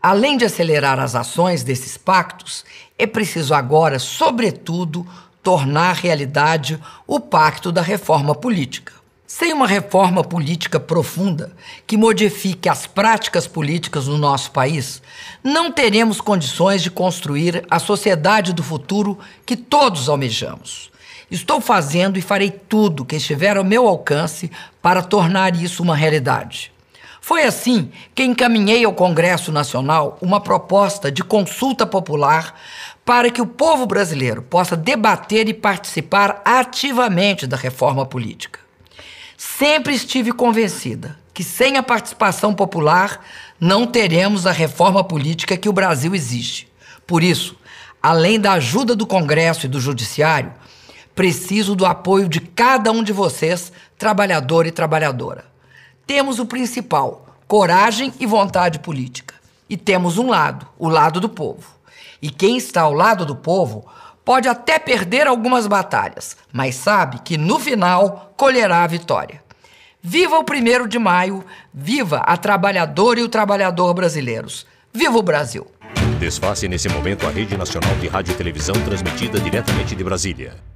Além de acelerar as ações desses pactos, é preciso agora, sobretudo, tornar realidade o pacto da reforma política. Sem uma reforma política profunda que modifique as práticas políticas no nosso país, não teremos condições de construir a sociedade do futuro que todos almejamos. Estou fazendo e farei tudo que estiver ao meu alcance para tornar isso uma realidade. Foi assim que encaminhei ao Congresso Nacional uma proposta de consulta popular para que o povo brasileiro possa debater e participar ativamente da reforma política. Sempre estive convencida que sem a participação popular não teremos a reforma política que o Brasil exige. Por isso, além da ajuda do Congresso e do Judiciário, preciso do apoio de cada um de vocês, trabalhador e trabalhadora. Temos o principal: coragem e vontade política. E temos um lado, o lado do povo. E quem está ao lado do povo pode até perder algumas batalhas, mas sabe que no final colherá a vitória. Viva o 1 de maio, viva a trabalhadora e o trabalhador brasileiros. Viva o Brasil! Desface nesse momento a rede nacional de rádio e televisão transmitida diretamente de Brasília.